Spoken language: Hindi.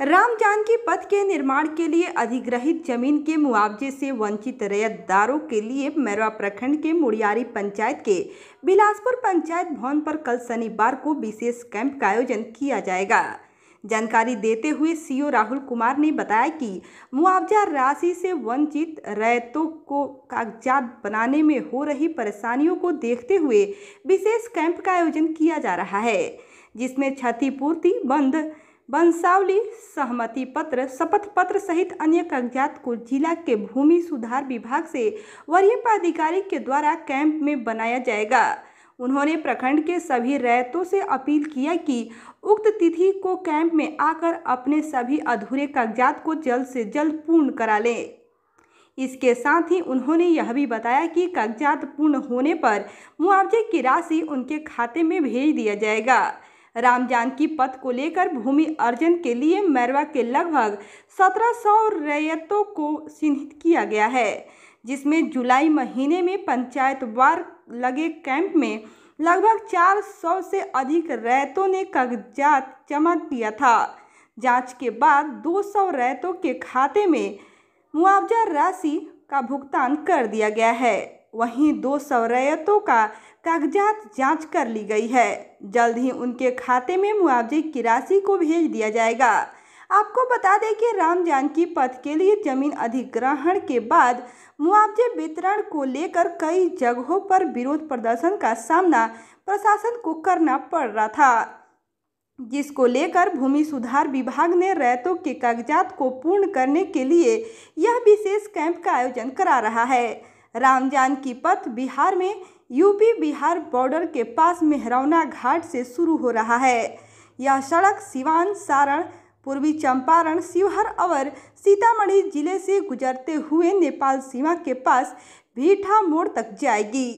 राम जानकी पथ के निर्माण के लिए अधिग्रहित जमीन के मुआवजे से वंचित रैयतदारों के लिए मैरवा प्रखंड के मुड़ियारी पंचायत के बिलासपुर पंचायत भवन पर कल शनिवार को विशेष कैंप का आयोजन किया जाएगा जानकारी देते हुए सीईओ राहुल कुमार ने बताया कि मुआवजा राशि से वंचित रैतों को कागजात बनाने में हो रही परेशानियों को देखते हुए विशेष कैंप का आयोजन किया जा रहा है जिसमें क्षतिपूर्ति बंद बंसावली सहमति पत्र शपथ पत्र सहित अन्य कागजात को जिला के भूमि सुधार विभाग से वरीय पदाधिकारी के द्वारा कैंप में बनाया जाएगा उन्होंने प्रखंड के सभी रैतों से अपील किया कि उक्त तिथि को कैंप में आकर अपने सभी अधूरे कागजात को जल्द से जल्द पूर्ण करा लें इसके साथ ही उन्होंने यह भी बताया कि कागजात पूर्ण होने पर मुआवजे की राशि उनके खाते में भेज दिया जाएगा राम जानकी पथ को लेकर भूमि अर्जन के लिए मैरवा के लगभग 1700 रैयतों को चिन्हित किया गया है जिसमें जुलाई महीने में पंचायतवार लगे कैंप में लगभग 400 से अधिक रैतों ने कागजात जमा किया था जांच के बाद 200 रैतों के खाते में मुआवजा राशि का भुगतान कर दिया गया है वहीं दो सवरयतों का कागजात जांच कर ली गई है जल्द ही उनके खाते में मुआवजे की राशि को भेज दिया जाएगा आपको बता दें कि राम जानकी पथ के लिए जमीन अधिग्रहण के बाद मुआवजे वितरण को लेकर कई जगहों पर विरोध प्रदर्शन का सामना प्रशासन को करना पड़ रहा था जिसको लेकर भूमि सुधार विभाग ने रैतों के कागजात को पूर्ण करने के लिए यह विशेष कैंप का आयोजन करा रहा है रामजान की पथ बिहार में यूपी बिहार बॉर्डर के पास मेहरौना घाट से शुरू हो रहा है यह सड़क सिवान सारण पूर्वी चंपारण शिवहर और सीतामढ़ी जिले से गुजरते हुए नेपाल सीमा के पास भीठा मोड़ तक जाएगी